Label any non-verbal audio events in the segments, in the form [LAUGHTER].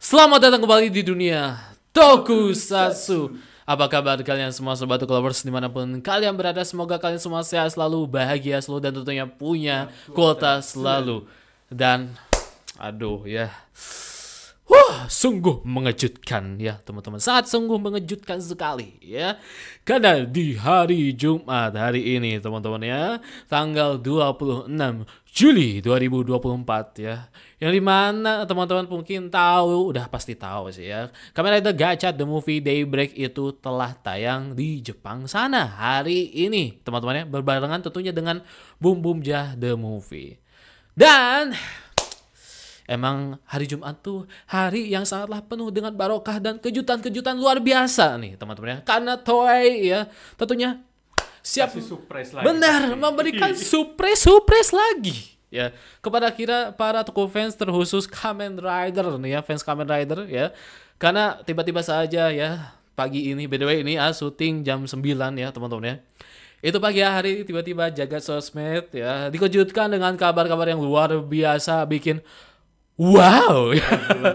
Selamat datang kembali di dunia Tokusatsu. Apa kabar kalian semua sobat lovers dimanapun kalian berada? Semoga kalian semua sehat selalu, bahagia selalu, dan tentunya punya kuota selalu. Dan aduh ya. Yeah sungguh mengejutkan ya teman-teman. Saat sungguh mengejutkan sekali ya. Karena di hari Jumat hari ini teman-teman ya, tanggal 26 Juli 2024 ya. Yang dimana teman-teman mungkin tahu, udah pasti tahu sih ya. kamera itu Gacha The Movie Daybreak itu telah tayang di Jepang sana hari ini teman-teman ya. Berbarengan tentunya dengan Boom Boom Jah The Movie. Dan Emang hari Jumat tuh hari yang sangatlah penuh dengan barokah dan kejutan-kejutan luar biasa nih teman-teman ya. Karena Toei ya tentunya siap surprise lagi. benar memberikan [LAUGHS] surprise surprise lagi ya kepada kira para toko fans terkhusus Kamen Rider nih ya fans Kamen Rider ya karena tiba-tiba saja ya pagi ini by the way ini ah, syuting jam 9 ya teman-teman ya itu pagi hari tiba-tiba jagat sosmed ya dikejutkan dengan kabar-kabar yang luar biasa bikin wow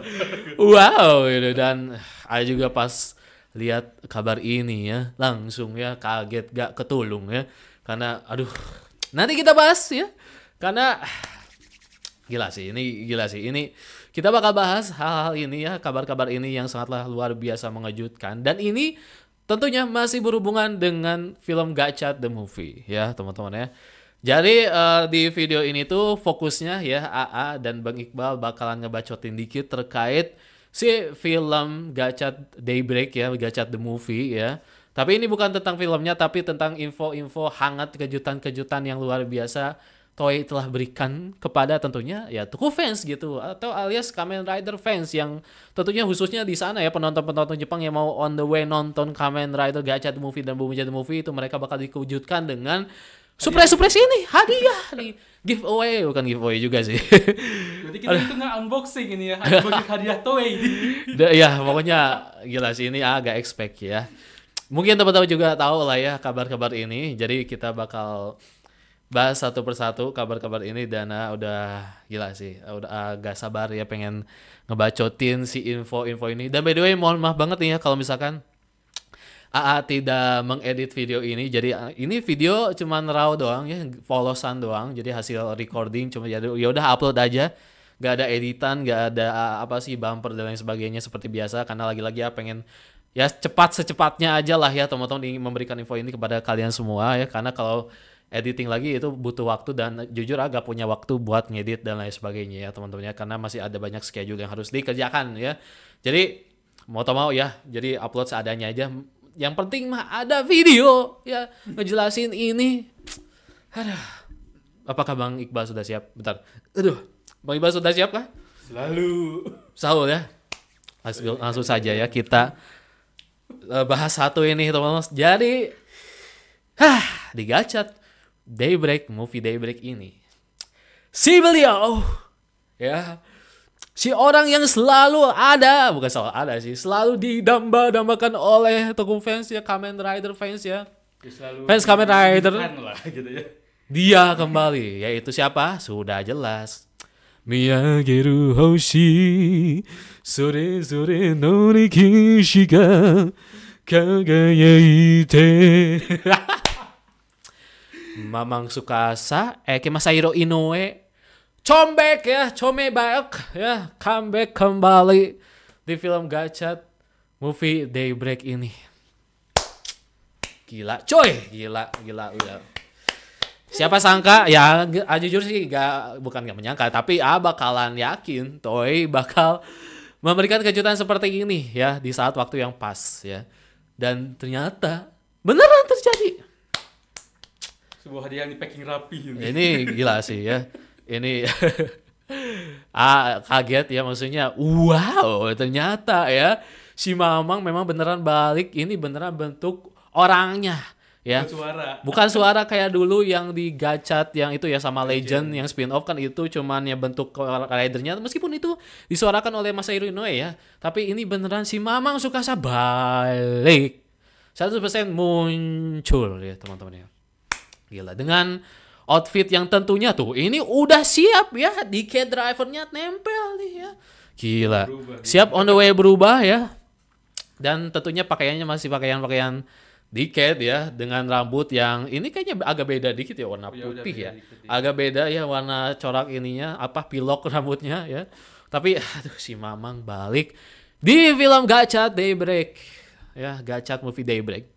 [LAUGHS] wow gitu dan aku eh, juga pas lihat kabar ini ya langsung ya kaget gak ketulung ya karena aduh nanti kita bahas ya karena eh, gila sih ini gila sih ini kita bakal bahas hal-hal ini ya kabar-kabar ini yang sangatlah luar biasa mengejutkan dan ini tentunya masih berhubungan dengan film Gacha the Movie ya teman-teman ya jadi uh, di video ini tuh fokusnya ya AA dan Bang Iqbal bakalan ngebacotin dikit terkait si film Gacat Daybreak ya, Gacat the Movie ya. Tapi ini bukan tentang filmnya tapi tentang info-info hangat kejutan-kejutan yang luar biasa Toei telah berikan kepada tentunya ya Tuku fans gitu atau alias Kamen Rider fans yang tentunya khususnya di sana ya penonton-penonton Jepang yang mau on the way nonton Kamen Rider Gacha the Movie dan Bumi the Movie itu mereka bakal dikejutkan dengan surprise surprise ini hadiah nih giveaway bukan giveaway juga sih. Berarti kita itu nggak unboxing ini ya, unboxing hadiah toy. ya pokoknya gila sih ini agak expect ya. Mungkin teman-teman juga tahu lah ya kabar-kabar ini. Jadi kita bakal bahas satu persatu kabar-kabar ini dana udah gila sih udah agak sabar ya pengen ngebacotin si info-info ini dan by the way mohon maaf banget nih ya kalau misalkan AA tidak mengedit video ini. Jadi eh, ini video cuman raw doang ya, polosan doang. Jadi hasil recording cuma jadi ya udah upload aja. Gak ada editan, gak ada eh, apa sih bumper dan lain sebagainya seperti biasa karena lagi-lagi ya pengen ya cepat secepatnya aja lah ya teman-teman ingin memberikan info ini kepada kalian semua ya karena kalau editing lagi itu butuh waktu dan jujur agak punya waktu buat ngedit dan lain sebagainya ya teman-teman ya karena masih ada banyak schedule yang harus dikerjakan ya. Jadi mau tau mau ya, jadi upload seadanya aja yang penting mah ada video ya ngejelasin ini aduh apakah bang Iqbal sudah siap bentar aduh bang Iqbal sudah siap kah selalu Sahur ya langsung, langsung saja ya kita eh, bahas satu ini teman-teman jadi hah digacat daybreak movie daybreak ini si beliau ya Si orang yang selalu ada, bukan selalu ada sih, selalu didamba-dambakan oleh toko fans ya, Kamen Rider fans ya. ya selalu Fans Kamen Rider. Gitu ya. Dia kembali, yaitu siapa? Sudah jelas. Miyagiru Hoshi Sore sore nori kishi ga Kagayaite [LAUGHS] Mamang Sukasa, eh Masahiro Inoue comeback ya. ya, come back ya, comeback kembali di film Gacat movie Daybreak ini. Gila, coy, gila, gila, gila. Siapa sangka ya ah, jujur sih gak bukan gak menyangka tapi ah bakalan yakin Toy bakal memberikan kejutan seperti ini ya di saat waktu yang pas ya. Dan ternyata beneran terjadi. Sebuah hadiah yang di packing rapi ini. Ini gila sih ya ini [LAUGHS] ah, kaget ya maksudnya wow ternyata ya si Mamang memang beneran balik ini beneran bentuk orangnya ya bukan suara bukan suara kayak dulu yang digacat yang itu ya sama legend, legend. yang spin off kan itu cuman ya bentuk ridernya meskipun itu disuarakan oleh Mas Inoue ya tapi ini beneran si Mamang suka saya balik 100% muncul ya teman-teman ya gila dengan outfit yang tentunya tuh ini udah siap ya di K drivernya nempel nih ya gila siap on the way berubah ya dan tentunya pakaiannya masih pakaian-pakaian diket ya dengan rambut yang ini kayaknya agak beda dikit ya warna oh, ya putih ya. ya agak beda ya warna corak ininya apa pilok rambutnya ya tapi aduh si Mamang balik di film Gacat Daybreak ya Gacat movie Daybreak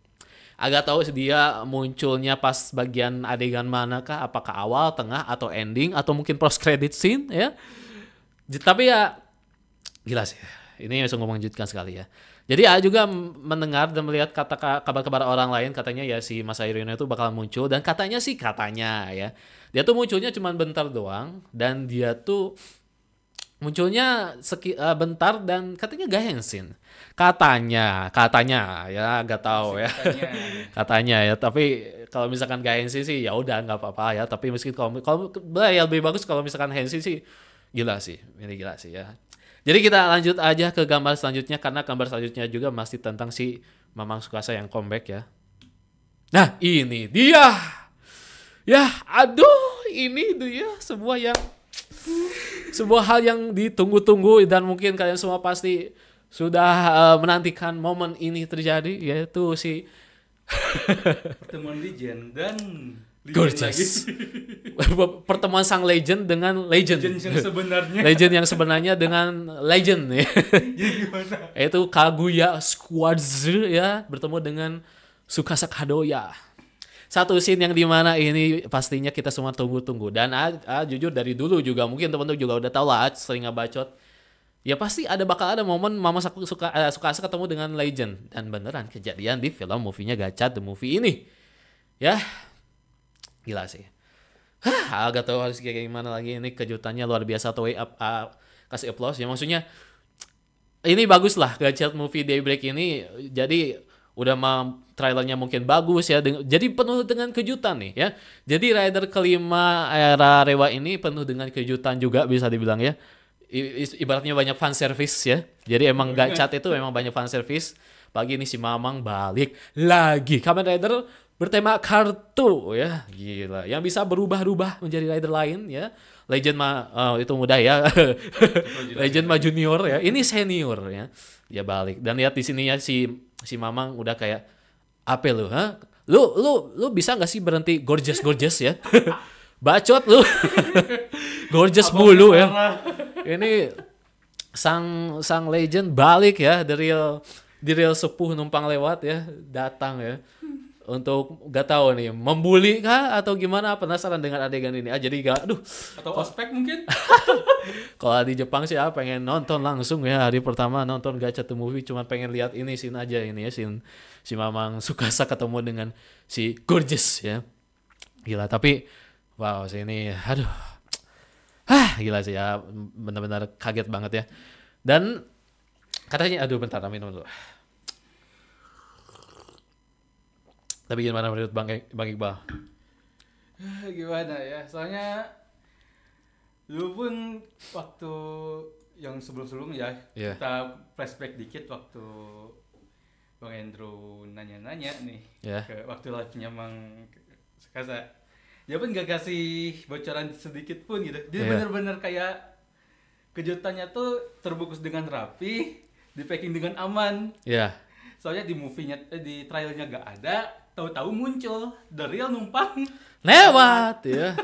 agak tahu sih dia munculnya pas bagian adegan manakah, apakah awal tengah atau ending atau mungkin post credit scene ya tapi ya gila sih ini langsung mengejutkan sekali ya jadi A juga mendengar dan melihat kata kabar-kabar orang lain katanya ya si Mas Masairo itu bakal muncul dan katanya sih katanya ya dia tuh munculnya cuma bentar doang dan dia tuh munculnya seki, uh, bentar dan katanya gak hensin katanya katanya ya gak tahu ya [LAUGHS] katanya. ya tapi kalau misalkan gak hensin sih ya udah nggak apa-apa ya tapi meski kalau kalau ya lebih bagus kalau misalkan hensin sih gila sih ini gila sih ya jadi kita lanjut aja ke gambar selanjutnya karena gambar selanjutnya juga masih tentang si Mamang Sukasa yang comeback ya nah ini dia ya aduh ini dia semua yang sebuah hal yang ditunggu-tunggu dan mungkin kalian semua pasti sudah uh, menantikan momen ini terjadi yaitu si [LAUGHS] pertemuan legend dan Gorgeous. [LAUGHS] Pertemuan sang legend dengan legend. Legend yang sebenarnya. legend yang sebenarnya dengan legend ya. [LAUGHS] ya yaitu Kaguya Squadz ya bertemu dengan Sukasa Kadoya satu scene yang dimana ini pastinya kita semua tunggu-tunggu dan ah, ah, jujur dari dulu juga mungkin teman-teman juga udah tahu lah ah, sering ngebacot ya pasti ada bakal ada momen mama suka suka eh, suka ketemu dengan legend dan beneran kejadian di film movie-nya Gacha the Movie ini ya gila sih Hah, ah, gak tahu harus kayak gimana lagi ini kejutannya luar biasa way up, uh, kasih applause ya maksudnya ini bagus lah Gacha movie Daybreak ini jadi udah mah trailernya mungkin bagus ya jadi penuh dengan kejutan nih ya jadi Rider kelima era Rewa ini penuh dengan kejutan juga bisa dibilang ya I ibaratnya banyak fan service ya jadi emang gacat itu memang banyak fan service pagi ini si Mamang balik lagi Kamen Rider bertema kartu ya gila yang bisa berubah-ubah menjadi rider lain ya legend mah oh, itu mudah ya [LAUGHS] legend mah junior ya ini senior ya dia balik dan lihat di sini ya si si Mamang udah kayak apa lu, ha? Lu lu lu bisa nggak sih berhenti gorgeous gorgeous ya? [LAUGHS] Bacot lu. [LAUGHS] gorgeous Abang mulu ya. Ini sang sang legend balik ya dari real dari real sepuh numpang lewat ya datang ya untuk gak tahu nih membuli kah atau gimana penasaran dengan adegan ini ah jadi gak aduh atau ospek mungkin [LAUGHS] kalau di Jepang sih ah pengen nonton langsung ya hari pertama nonton gacha the movie cuma pengen lihat ini sin aja ini ya sin si Mamang suka ketemu dengan si Gorgeous ya gila tapi wow sih ini aduh ah gila sih ya benar-benar kaget banget ya dan katanya aduh bentar minum dulu Tapi gimana menurut Bang, e Bang Iqbal? [SIGHS] gimana ya? Soalnya lu pun waktu yang sebelum-sebelum ya, yeah. kita flashback dikit waktu Bang Andrew nanya-nanya nih yeah. ke waktu live-nya Mang Sekasa. Dia pun gak kasih bocoran sedikit pun gitu. Dia yeah. bener-bener kayak kejutannya tuh terbungkus dengan rapi, di packing dengan aman. Yeah soalnya di movie-nya eh, di trailernya gak ada tahu-tahu muncul the real numpang lewat ya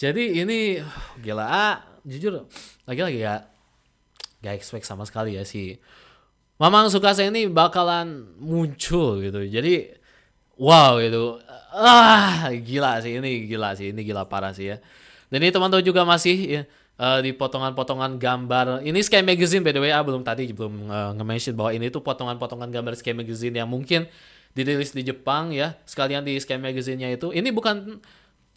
jadi ini gila ah, jujur lagi-lagi ya gak expect sama sekali ya si Mamang suka saya ini bakalan muncul gitu jadi wow gitu ah gila sih ini gila sih ini gila parah sih ya dan ini teman-teman juga masih ya, uh, di potongan-potongan gambar. Ini Sky Magazine by the way, ah, belum tadi belum uh, nge-mention bahwa ini tuh potongan-potongan gambar Sky Magazine yang mungkin dirilis di Jepang ya. Sekalian di Sky Magazine-nya itu. Ini bukan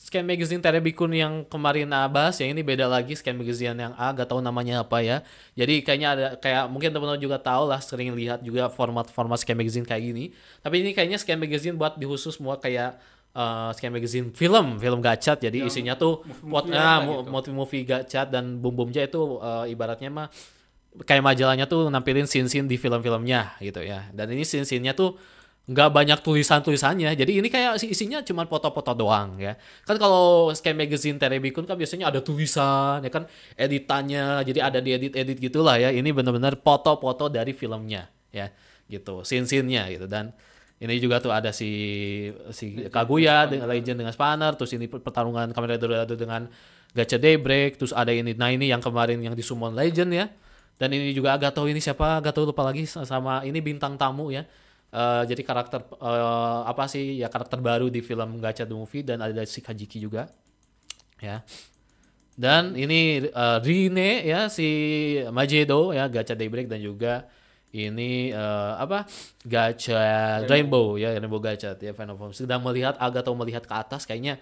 Scan Magazine Terebikun yang kemarin abas ah, bahas, yang ini beda lagi Scan Magazine yang A, ah, gak tahu namanya apa ya. Jadi kayaknya ada kayak mungkin teman-teman juga tau lah sering lihat juga format-format Scan Magazine kayak gini. Tapi ini kayaknya Scan Magazine buat di khusus buat kayak uh, eh, Scan Magazine film, film gacat. Jadi yang isinya tuh movie ya, motif gitu. movie-movie gacat dan Bum Bumja itu uh, ibaratnya mah kayak majalahnya tuh nampilin scene-scene di film-filmnya gitu ya. Dan ini scene-scene-nya tuh nggak banyak tulisan-tulisannya. Jadi ini kayak isinya cuma foto-foto doang ya. Kan kalau Scan Magazine Terebikun kan biasanya ada tulisan ya kan editannya. Jadi ada di edit edit gitulah ya. Ini benar-benar foto-foto dari filmnya ya gitu. Scene-scene-nya gitu dan ini juga tuh ada si si Kaguya dengan Legend dengan Spanner, terus ini pertarungan Kamen Rider dengan Gacha Daybreak, terus ada ini nah ini yang kemarin yang di Summon Legend ya. Dan ini juga agak tahu ini siapa? agak tahu lupa lagi sama ini bintang tamu ya. Uh, jadi karakter uh, apa sih ya karakter baru di film Gacha the Movie dan ada si Kajiki juga. Ya. Dan ini uh, Rine ya si Majedo ya Gacha Daybreak dan juga ini uh, apa gacha rainbow. ya rainbow gacha ya Final form sedang melihat agak atau melihat ke atas kayaknya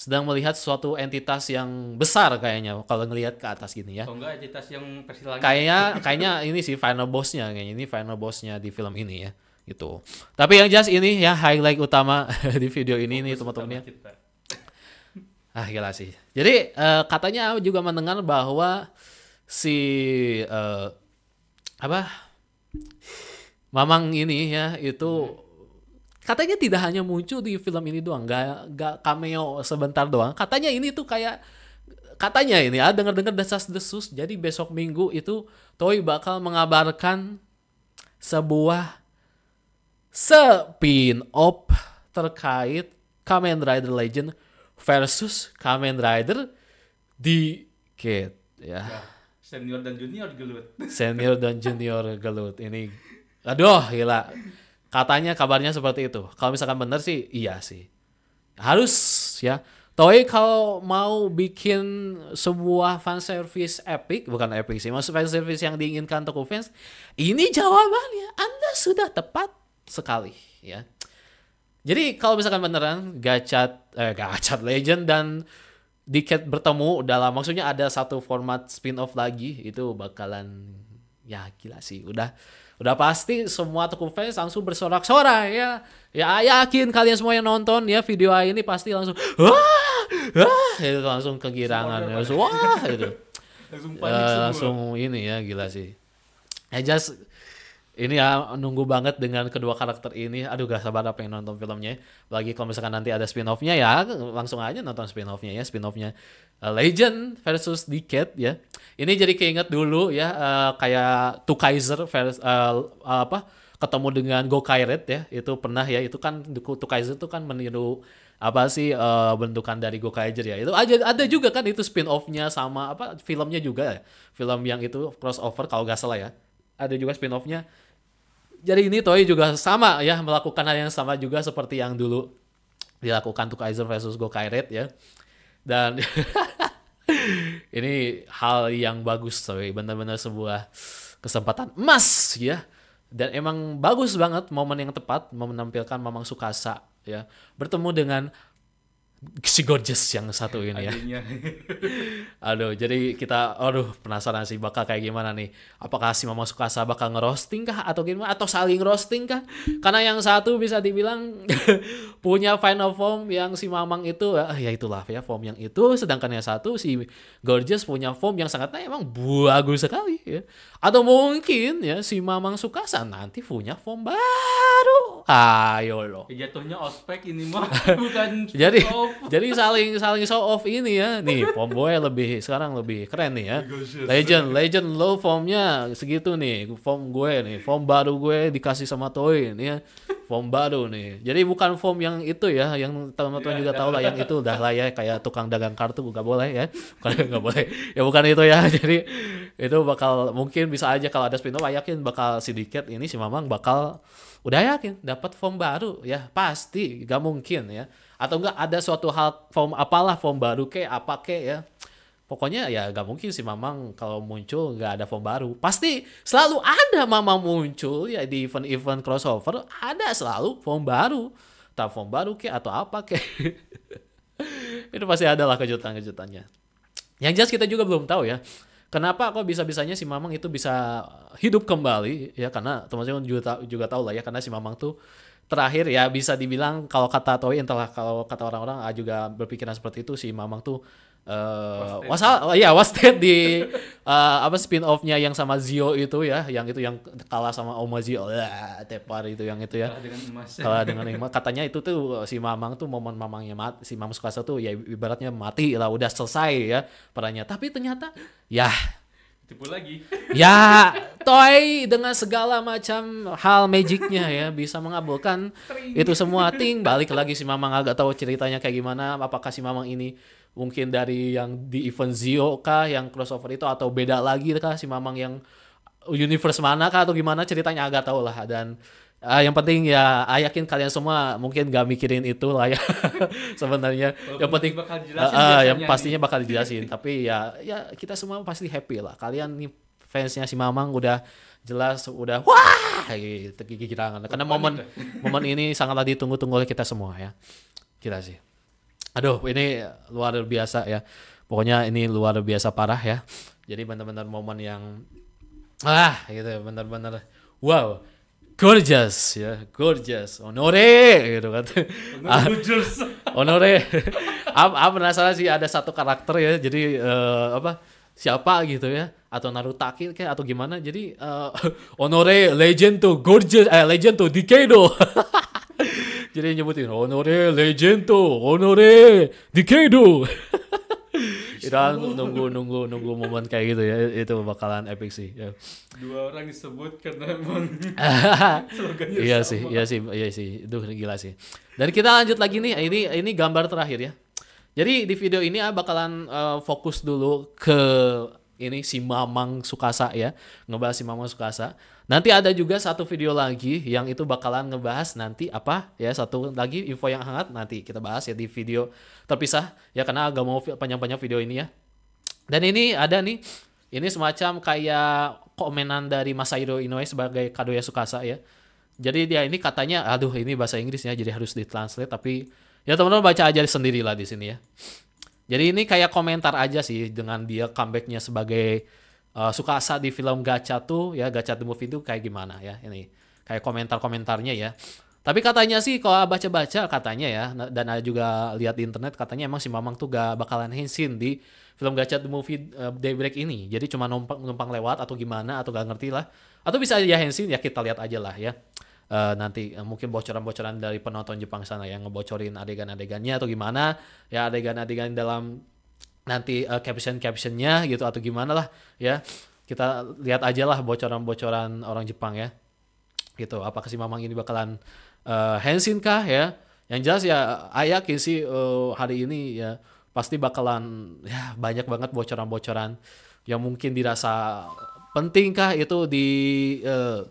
sedang melihat suatu entitas yang besar kayaknya kalau ngelihat ke atas gini ya. Oh enggak entitas yang persilangan. Kayaknya kayaknya [LAUGHS] ini sih final bossnya kayaknya ini final bossnya di film ini ya gitu. Tapi yang jelas ini ya highlight utama [LAUGHS] di video ini Fokus nih teman-teman ya. Ah gila sih. Jadi uh, katanya juga mendengar bahwa si uh, apa Mamang ini ya itu katanya tidak hanya muncul di film ini doang, gak, gak cameo sebentar doang. Katanya ini tuh kayak katanya ini ya ah, dengar-dengar desas-desus jadi besok minggu itu Toy bakal mengabarkan sebuah spin-off terkait Kamen Rider Legend versus Kamen Rider Kid ya. ya senior dan junior gelut [LAUGHS] senior dan junior gelut ini aduh gila katanya kabarnya seperti itu kalau misalkan benar sih iya sih harus ya Toei kalau mau bikin sebuah fan service epic, bukan epic sih, maksud fan service yang diinginkan toko fans, ini jawabannya. Anda sudah tepat sekali, ya. Jadi kalau misalkan beneran gacat eh, gacat legend dan diket bertemu dalam maksudnya ada satu format spin-off lagi itu bakalan ya gila sih udah udah pasti semua toko fans langsung bersorak-sorak ya. ya ya yakin kalian semua yang nonton ya video ini pasti langsung wah wah itu langsung kegirangan langsung wah itu [LAUGHS] langsung, panik uh, langsung ini ya gila sih I ya, just ini ya nunggu banget dengan kedua karakter ini. Aduh gak sabar apa yang nonton filmnya. Lagi kalau misalkan nanti ada spin offnya ya langsung aja nonton spin offnya ya. spin offnya uh, Legend versus Decade ya. Ini jadi keinget dulu ya uh, kayak Two Kaiser versus uh, apa ketemu dengan Go Kairet ya. Itu pernah ya itu kan Two Kaiser itu kan meniru apa sih uh, bentukan dari Go Kaiser ya itu aja ada juga kan itu spin offnya sama apa filmnya juga ya film yang itu crossover kalau gak salah ya ada juga spin offnya jadi ini Toei juga sama ya melakukan hal yang sama juga seperti yang dulu dilakukan untuk Kaiser versus Go Kairet ya. Dan [LAUGHS] ini hal yang bagus Toei, benar-benar sebuah kesempatan emas ya. Dan emang bagus banget momen yang tepat menampilkan Mamang Sukasa ya bertemu dengan si gorgeous yang satu ini ya. [LAUGHS] aduh, jadi kita aduh penasaran sih bakal kayak gimana nih. Apakah si Mama Sukasa bakal ngerosting kah atau gimana atau saling roasting kah? Karena yang satu bisa dibilang [LAUGHS] punya final form yang si Mamang itu eh, ya itulah ya form yang itu sedangkan yang satu si gorgeous punya form yang sangatnya eh, emang bagus sekali ya. Atau mungkin ya si Mamang Sukasa nanti punya form baru. Ayo loh. Ya, jatuhnya ospek ini mah [LAUGHS] bukan Jadi form jadi saling saling show off ini ya nih form [LAUGHS] boy lebih sekarang lebih keren nih ya legend legend low formnya segitu nih form gue nih form baru gue dikasih sama Toy nih ya form baru nih jadi bukan form yang itu ya yang teman-teman iya, juga iya. tahu lah yang itu udah lah ya kayak tukang dagang kartu gak boleh ya [LAUGHS] bukan nggak boleh ya bukan itu ya [LAUGHS] jadi itu bakal mungkin bisa aja kalau ada spin off yakin bakal sedikit ini si Mamang bakal udah yakin dapat form baru ya pasti gak mungkin ya atau enggak ada suatu hal form apalah form baru ke apa ke ya pokoknya ya gak mungkin sih Mamang kalau muncul nggak ada form baru pasti selalu ada Mamang muncul ya di event-event crossover ada selalu form baru tak form baru ke atau apa ke [LAUGHS] itu pasti ada lah kejutan-kejutannya yang jelas kita juga belum tahu ya kenapa kok bisa-bisanya si Mamang itu bisa hidup kembali ya karena teman-teman juga, tahu juga tahu lah ya karena si Mamang tuh terakhir ya bisa dibilang kalau kata Toi entahlah kalau kata orang-orang ah, juga berpikiran seperti itu si Mamang tuh uh, eh, wasal ya wasted di uh, apa spin offnya yang sama Zio itu ya yang itu yang kalah sama Oma Zio lah tepar itu yang itu ya kalah dengan emas kalah dengan [LAUGHS] katanya itu tuh si Mamang tuh momen Mamangnya mati si Mamang Sukasa tuh ya ibaratnya mati lah udah selesai ya perannya tapi ternyata ya tipu lagi. [LAUGHS] Ya, Toy dengan segala macam hal magicnya ya bisa mengabulkan Tring. itu semua. Ting balik lagi si Mamang agak tahu ceritanya kayak gimana. Apakah si Mamang ini mungkin dari yang di event Zio kah yang crossover itu atau beda lagi kah si Mamang yang universe mana kah atau gimana ceritanya agak tahu lah dan Uh, yang penting ya, ayakin ah, kalian semua mungkin gak mikirin itu lah ya [LAUGHS] sebenarnya. Walaupun yang penting bakal uh, uh, yang pastinya ini. Gitu. bakal dijelasin. Tapi ya, ya kita semua pasti happy lah. Kalian nih fansnya si Mamang udah jelas udah wah gitu gigi Karena momen gitu. [LAUGHS] momen ini sangatlah ditunggu-tunggu oleh kita semua ya. Kita sih. Aduh, ini luar biasa ya. Pokoknya ini luar biasa parah ya. Jadi benar-benar momen yang ah gitu benar-benar wow gorgeous ya gorgeous honore gitu kan honore aku ah, ah, ah, penasaran sih ada satu karakter ya jadi uh, apa siapa gitu ya atau Naruto kayak atau gimana jadi uh, honore legend to gorgeous eh legend to Decado [LAUGHS] jadi nyebutin honore legend to honore Decado [LAUGHS] kita nunggu nunggu nunggu momen kayak gitu ya itu bakalan epic sih ya. dua orang disebut karena emang [LAUGHS] iya sih iya sih iya sih itu gila sih dan kita lanjut lagi nih ini ini gambar terakhir ya jadi di video ini ah bakalan uh, fokus dulu ke ini si Mamang Sukasa ya, ngebahas si Mamang Sukasa. Nanti ada juga satu video lagi yang itu bakalan ngebahas nanti apa ya satu lagi info yang hangat nanti kita bahas ya di video terpisah ya karena agak mau panjang-panjang video ini ya. Dan ini ada nih ini semacam kayak komenan dari Masahiro Inoue sebagai kado ya Sukasa ya. Jadi dia ini katanya aduh ini bahasa Inggrisnya jadi harus ditranslate tapi ya teman-teman baca aja sendirilah di sini ya. Jadi ini kayak komentar aja sih dengan dia comebacknya sebagai uh, eh, Sukasa di film Gacha tuh ya Gacha the Movie itu kayak gimana ya ini kayak komentar-komentarnya ya. Tapi katanya sih kalau baca-baca katanya ya dan ada juga lihat di internet katanya emang si Mamang tuh gak bakalan hensin di film Gacha the Movie uh, Daybreak ini. Jadi cuma numpang numpang lewat atau gimana atau gak ngerti lah. Atau bisa ya hensin ya kita lihat aja lah ya uh, nanti eh, mungkin bocoran-bocoran dari penonton Jepang sana yang ngebocorin adegan-adegannya atau gimana ya adegan-adegan dalam nanti uh, caption-captionnya gitu atau gimana lah ya kita lihat aja lah bocoran-bocoran orang Jepang ya gitu apakah si Mamang ini bakalan uh, Henshin kah ya yang jelas ya Ayak sih uh, hari ini ya pasti bakalan ya banyak banget bocoran-bocoran yang mungkin dirasa penting kah itu di uh,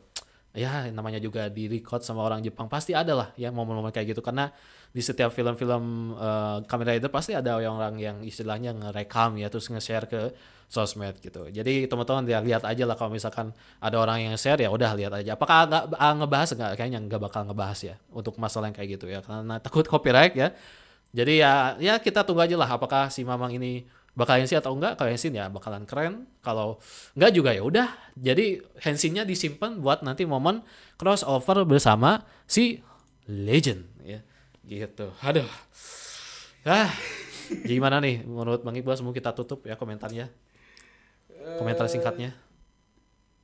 ya namanya juga di record sama orang Jepang pasti ada lah ya momen-momen kayak gitu karena di setiap film-film uh, eh, kamera Rider pasti ada orang yang istilahnya ngerekam ya terus nge-share ke sosmed gitu jadi teman-teman ya lihat aja lah kalau misalkan ada orang yang share ya udah lihat aja apakah nggak ah, ngebahas nggak kayaknya nggak bakal ngebahas ya untuk masalah yang kayak gitu ya karena takut copyright ya jadi ya ya kita tunggu aja lah apakah si Mamang ini bakal Hensin atau enggak kalau Hensin ya bakalan keren kalau enggak juga ya udah jadi Hensinnya disimpan buat nanti momen crossover bersama si Legend ya gitu aduh ah gimana nih menurut Bang Iqbal semua kita tutup ya komentarnya komentar eh, singkatnya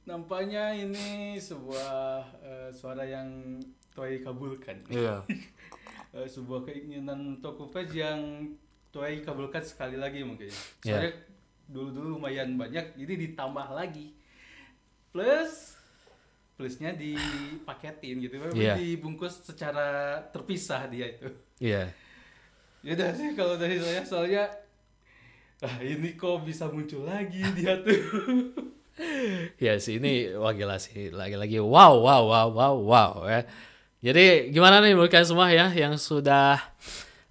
nampaknya ini sebuah uh, suara yang Toy kabulkan iya yeah. [LAUGHS] uh, sebuah keinginan toko yang Tuai eh, kabulkan sekali lagi mungkin. Ya. Soalnya yeah. dulu-dulu lumayan banyak, jadi ditambah lagi. Plus plusnya dipaketin gitu, yeah. dibungkus secara terpisah dia itu. Iya. Yeah. Ya sih kalau dari saya soalnya ah, ini kok bisa muncul lagi dia tuh. [LAUGHS] ya sih ini wah sih lagi-lagi wow wow wow wow wow ya. Jadi gimana nih menurut kalian semua ya yang sudah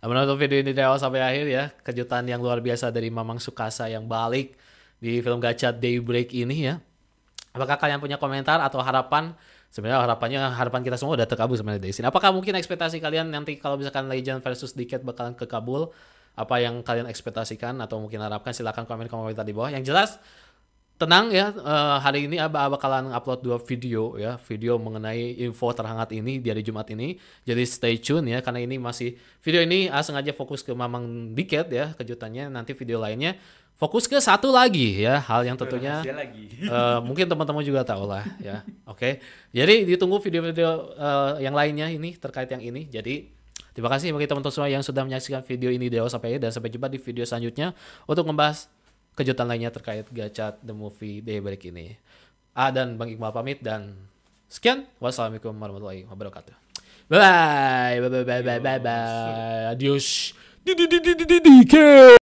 Nah, menonton video ini dari awal sampai akhir ya, kejutan yang luar biasa dari Mamang Sukasa yang balik di film gacha Daybreak ini ya. Apakah kalian punya komentar atau harapan? Sebenarnya harapannya harapan kita semua udah terkabul sebenarnya dari sini. Nah, apakah mungkin ekspektasi kalian nanti kalau misalkan Legend versus Diket bakalan kekabul? Apa yang kalian ekspektasikan atau mungkin harapkan? Silahkan komen komen di bawah. Yang jelas tenang ya uh, hari ini Abah bakalan upload dua video ya video mengenai info terhangat ini di hari Jumat ini jadi stay tune ya karena ini masih video ini ah, sengaja fokus ke Mamang Diket ya kejutannya nanti video lainnya fokus ke satu lagi ya hal yang tentunya uh, mungkin teman-teman juga tahu lah ya oke okay? jadi ditunggu video-video uh, yang lainnya ini terkait yang ini jadi terima kasih bagi teman-teman semua yang sudah menyaksikan video ini dari awal sampai akhir dan sampai jumpa di video selanjutnya untuk membahas kejutan lainnya terkait Gacat The Movie Day Break ini. A dan Bang Iqbal pamit dan sekian. Wassalamualaikum warahmatullahi wabarakatuh. Bye bye bye bye bye bye bye. Adios.